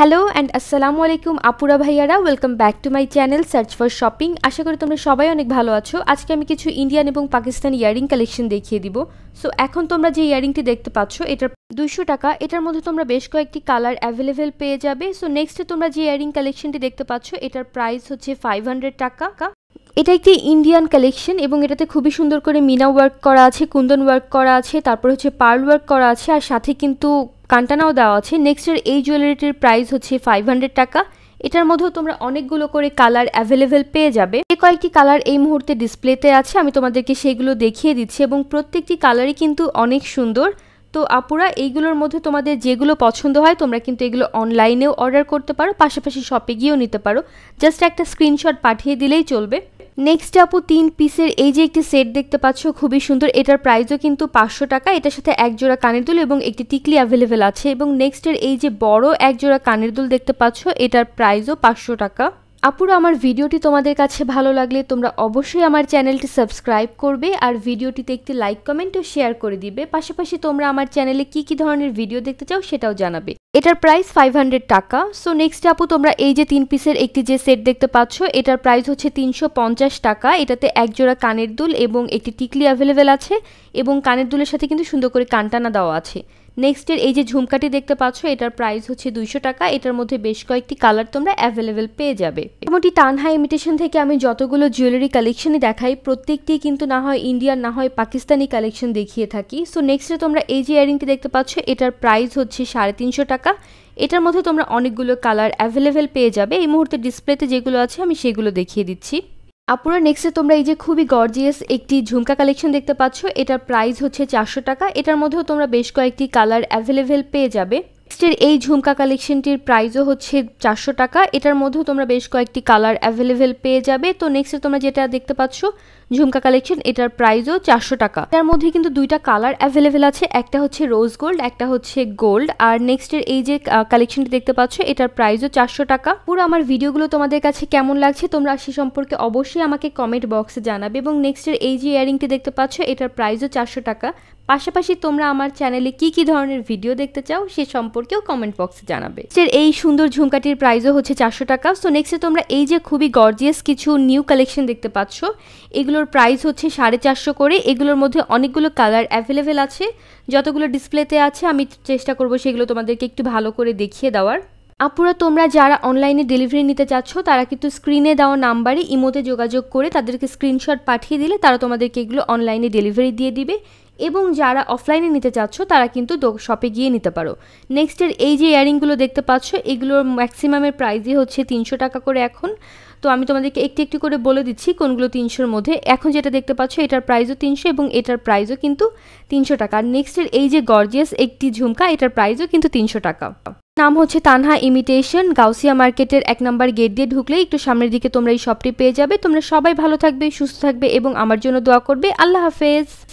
hello and আসসালামু আলাইকুম আপুরা ভাইয়ারা welcome back to my channel search for shopping আশা করি তোমরা সবাই অনেক ভালো আছো আজকে আমি কিছু ইন্ডিয়ান এবং পাকিস্তান ইয়ারিং কালেকশন দেখিয়ে দিব সো এখন তোমরা যে ইয়ারিংটি দেখতে পাচ্ছ এটার দুইশো টাকা এটার মধ্যে তোমরা বেশ কয়েকটি কালার অ্যাভেলেবেল পেয়ে যাবে সো নেক্সটে তোমরা যে ইয়ারিং কালেকশনটি দেখতে পাচ্ছ এটার প্রাইস হচ্ছে ফাইভ হান্ড্রেড টাকা এটা একটি ইন্ডিয়ান কালেকশন এবং এটাতে খুবই সুন্দর করে মিনা ওয়ার্ক করা আছে কুন্দন ওয়ার্ক করা আছে তারপর হচ্ছে পার্ল ওয়ার্ক করা আছে আর সাথে কিন্তু কান্টানাও দেওয়া আছে নেক্সটের এই জুয়েলারিটির প্রাইস হচ্ছে ফাইভ হান্ড্রেড টাকা এটার মধ্যেও তোমরা অনেকগুলো করে কালার অ্যাভেলেবেল পেয়ে যাবে এই কয়েকটি কালার এই মুহূর্তে ডিসপ্লেতে আছে আমি তোমাদেরকে সেগুলো দেখিয়ে দিচ্ছি এবং প্রত্যেকটি কালারই কিন্তু অনেক সুন্দর তো আপুরা এইগুলোর মধ্যে তোমাদের যেগুলো পছন্দ হয় তোমরা কিন্তু এগুলো অনলাইনেও অর্ডার করতে পারো পাশাপাশি শপে গিয়েও নিতে পারো জাস্ট একটা স্ক্রিনশট পাঠিয়ে দিলেই চলবে নেক্সট আপু তিন পিসের এই যে একটি সেট দেখতে পাচ্ছ খুবই সুন্দর এটার প্রাইসও কিন্তু পাঁচশো টাকা এটার সাথে একজোড়া কানের দুল এবং একটি টিকলি অ্যাভেলেবেল আছে এবং নেক্সটের এই যে বড় একজোড়া কানের দুল দেখতে পাচ্ছ এটার প্রাইসও পাঁচশো টাকা আপুরা আমার ভিডিওটি তোমাদের কাছে ভালো লাগলে তোমরা অবশ্যই আমার চ্যানেলটি সাবস্ক্রাইব করবে আর ভিডিওটিতে একটি লাইক কমেন্ট ও শেয়ার করে দিবে পাশাপাশি তোমরা আমার চ্যানেলে কি কি ধরনের ভিডিও দেখতে চাও সেটাও জানাবে এটার প্রাইস ফাইভ হান্ড্রেড টাকা সো নেক্সট আপু তোমরা এই যে তিন পিসের একটি যে সেট দেখতে পাচ্ছ এটার প্রাইস হচ্ছে তিনশো পঞ্চাশ টাকা এটাতে একজোড়া কানের দুল এবং একটি টিকলি অ্যাভেলেবেল আছে এবং কানের দুলের সাথে কিন্তু সুন্দর করে কানটানা দেওয়া আছে নেক্সটের এই যে ঝুমকাটি দেখতে পাচ্ছ এটার প্রাইস হচ্ছে দুইশো টাকা এটার মধ্যে বেশ কয়েকটি কালার তোমরা অ্যাভেলেবেল পেয়ে যাবে মোটামুটি টানহা ইমিটেশন থেকে আমি যতগুলো জুয়েলারি কালেকশনই দেখাই প্রত্যেকটি কিন্তু না হয় ইন্ডিয়ান না হয় পাকিস্তানি কালেকশন দেখিয়ে থাকি সো নেক্সটে তোমরা এই যে ইয়ারিংটি দেখতে পাচ্ছ এটার প্রাইস হচ্ছে সাড়ে তিনশো টাকা এটার মধ্যে তোমরা অনেকগুলো কালার অ্যাভেলেবেল পেয়ে যাবে এই মুহূর্তে ডিসপ্লেতে যেগুলো আছে আমি সেগুলো দেখিয়ে দিচ্ছি আপুরা নেক্সটে তোমরা এই যে খুবই গর্জিয়াস একটি ঝুমকা কালেকশন দেখতে পাচ্ছ এটার প্রাইস হচ্ছে চারশো টাকা এটার মধ্যেও তোমরা বেশ কয়েকটি কালার অ্যাভেলেবেল পেয়ে যাবে নেক্সটের এই ঝুমকা কালেকশনটির প্রাইসও হচ্ছে চারশো টাকা এটার মধ্যেও তোমরা বেশ কয়েকটি কালার অ্যাভেলেবেল পেয়ে যাবে তো নেক্সটে তোমরা যেটা দেখতে পাচ্ছ ঝুমকা কালেকশন এটার প্রাইসও চারশো টাকা তার মধ্যে কিন্তু দুইটা কালার অ্যাভেলেবেল আছে একটা হচ্ছে রোজ গোল্ড একটা হচ্ছে গোল্ড আর নেক্সটের এই যে কালেকশনটি দেখতে পাচ্ছ এটার প্রাইসও চারশো টাকা পুরো আমার ভিডিওগুলো তোমাদের কাছে কেমন লাগছে তোমরা সে সম্পর্কে অবশ্যই আমাকে কমেন্ট বক্সে জানাবে এবং নেক্সটের এই যে ইয়ারিংটি দেখতে পাচ্ছ এটার প্রাইসও চারশো টাকা পাশাপাশি তোমরা আমার চ্যানেলে কি কি ধরনের ভিডিও দেখতে চাও সে সম্পর্কেও কমেন্ট বক্সে জানাবে এই সুন্দর ঝুমকাটির প্রাইসও হচ্ছে চারশো টাকা সো নেক্সটে তোমরা এই যে খুবই গর্জিয়াস কিছু নিউ কালেকশন দেখতে পাচ্ছ এগুলো এগুলোর প্রাইস হচ্ছে সাড়ে চারশো করে এগুলোর মধ্যে অনেকগুলো কালার অ্যাভেলেবেল আছে যতগুলো ডিসপ্লেতে আছে আমি চেষ্টা করব সেগুলো তোমাদেরকে একটু ভালো করে দেখিয়ে দেওয়ার আপুরা তোমরা যারা অনলাইনে ডেলিভারি নিতে চাচ্ছ তারা কিন্তু স্ক্রিনে দেওয়া নাম্বারে ইমোতে যোগাযোগ করে তাদেরকে স্ক্রিনশট পাঠিয়ে দিলে তারা তোমাদেরকে এগুলো অনলাইনে ডেলিভারি দিয়ে দিবে এবং যারা অফলাইনে নিতে চাচ্ছ তারা কিন্তু শপে গিয়ে নিতে পারো নেক্সটের এই যে ইয়ারিংগুলো দেখতে পাচ্ছ এগুলোর ম্যাক্সিমামের প্রাইসই হচ্ছে তিনশো টাকা করে এখন তো আমি তোমাদেরকে একটি একটি করে বলে দিচ্ছি কোনগুলো তিনশোর মধ্যে এখন যেটা দেখতে পাচ্ছ এটার প্রাইসও তিনশো এবং এটার প্রাইসও কিন্তু তিনশো টাকা আর নেক্সটের এই যে গর্জিয়াস একটি ঝুমকা এটার প্রাইসও কিন্তু তিনশো টাকা নাম হচ্ছে তানহা ইমিটেশন গাউসিয়া মার্কেটের এক নম্বর গেট দিয়ে ঢুকলে একটু সামনের দিকে তোমরা এই শপটি পেয়ে যাবে তোমরা সবাই ভালো থাকবে সুস্থ থাকবে এবং আমার জন্য দোয়া করবে আল্লাহ হাফেজ